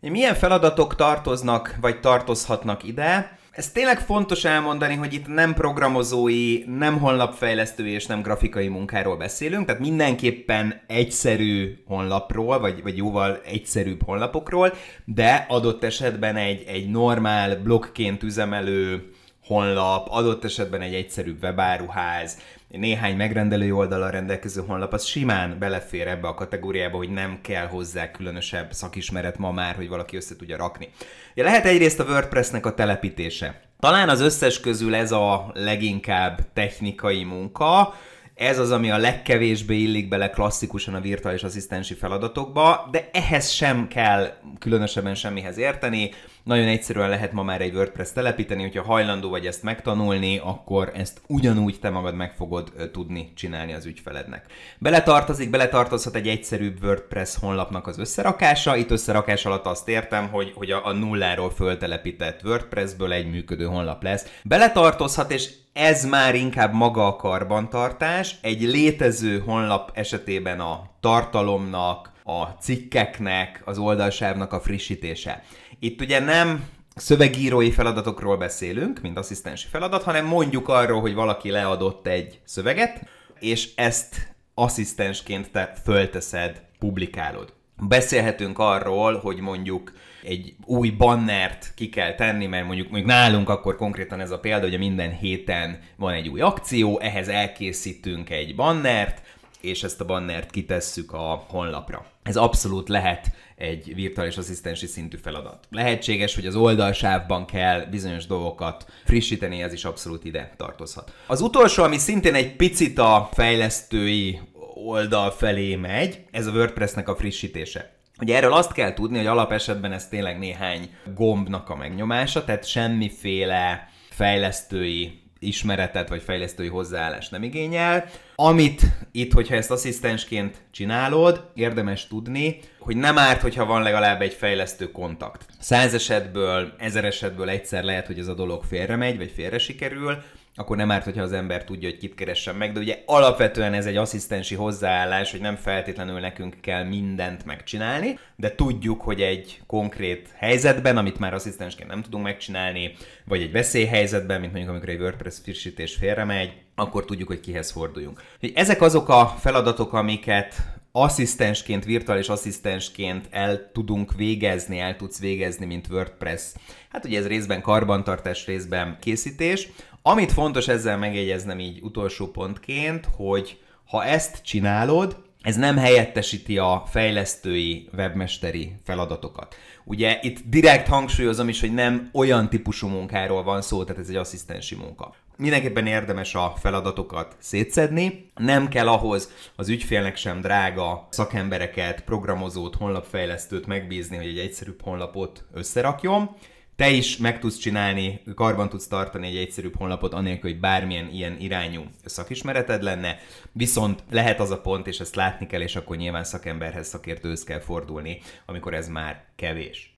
Milyen feladatok tartoznak, vagy tartozhatnak ide? Ez tényleg fontos elmondani, hogy itt nem programozói, nem honlapfejlesztői és nem grafikai munkáról beszélünk, tehát mindenképpen egyszerű honlapról, vagy, vagy jóval egyszerűbb honlapokról, de adott esetben egy, egy normál blokként üzemelő honlap, adott esetben egy egyszerűbb webáruház, néhány megrendelő oldalra rendelkező honlap, az simán belefér ebbe a kategóriába, hogy nem kell hozzá különösebb szakismeret ma már, hogy valaki össze tudja rakni. Ja, lehet egyrészt a WordPressnek a telepítése. Talán az összes közül ez a leginkább technikai munka, ez az, ami a legkevésbé illik bele klasszikusan a virtuális asszisztensi feladatokba, de ehhez sem kell különösebben semmihez érteni nagyon egyszerűen lehet ma már egy WordPress telepíteni, hogyha hajlandó vagy ezt megtanulni, akkor ezt ugyanúgy te magad meg fogod tudni csinálni az ügyfelednek. Beletartozik, beletartozhat egy egyszerűbb WordPress honlapnak az összerakása. Itt összerakás alatt azt értem, hogy, hogy a, a nulláról föltelepített WordPressből egy működő honlap lesz. Beletartozhat, és ez már inkább maga a karbantartás, egy létező honlap esetében a tartalomnak, a cikkeknek, az oldalsávnak a frissítése. Itt ugye nem szövegírói feladatokról beszélünk, mint asszisztensi feladat, hanem mondjuk arról, hogy valaki leadott egy szöveget, és ezt asszisztensként te fölteszed, publikálod. Beszélhetünk arról, hogy mondjuk egy új bannert ki kell tenni, mert mondjuk, mondjuk nálunk akkor konkrétan ez a példa, hogy minden héten van egy új akció, ehhez elkészítünk egy bannert, és ezt a bannert kitesszük a honlapra. Ez abszolút lehet egy virtuális asszisztensi szintű feladat. Lehetséges, hogy az oldalsávban kell bizonyos dolgokat frissíteni, ez is abszolút ide tartozhat. Az utolsó, ami szintén egy picit a fejlesztői oldal felé megy, ez a WordPressnek a frissítése. Ugye erről azt kell tudni, hogy esetben ez tényleg néhány gombnak a megnyomása, tehát semmiféle fejlesztői ismeretet vagy fejlesztői hozzáállást nem igényel. Amit itt, hogyha ezt asszisztensként csinálod, érdemes tudni, hogy nem árt, hogyha van legalább egy fejlesztő kontakt. Száz esetből, ezer esetből egyszer lehet, hogy ez a dolog félremegy, vagy félre sikerül, akkor nem árt, hogyha az ember tudja, hogy kit keressen meg, de ugye alapvetően ez egy asszisztensi hozzáállás, hogy nem feltétlenül nekünk kell mindent megcsinálni, de tudjuk, hogy egy konkrét helyzetben, amit már asszisztensként nem tudunk megcsinálni, vagy egy veszélyhelyzetben, mint mondjuk amikor egy WordPress frissítés félremegy, akkor tudjuk, hogy kihez forduljunk. Ezek azok a feladatok, amiket asszisztensként, virtuális asszisztensként el tudunk végezni, el tudsz végezni, mint WordPress. Hát ugye ez részben karbantartás, részben készítés, amit fontos ezzel megjegyeznem így utolsó pontként, hogy ha ezt csinálod, ez nem helyettesíti a fejlesztői, webmesteri feladatokat. Ugye itt direkt hangsúlyozom is, hogy nem olyan típusú munkáról van szó, tehát ez egy asszisztensi munka. Mindenképpen érdemes a feladatokat szétszedni, nem kell ahhoz az ügyfélnek sem drága szakembereket, programozót, honlapfejlesztőt megbízni, hogy egy egyszerűbb honlapot összerakjon, te is meg tudsz csinálni, karban tudsz tartani egy egyszerűbb honlapot, anélkül, hogy bármilyen ilyen irányú szakismereted lenne, viszont lehet az a pont, és ezt látni kell, és akkor nyilván szakemberhez, szakértőhöz kell fordulni, amikor ez már kevés.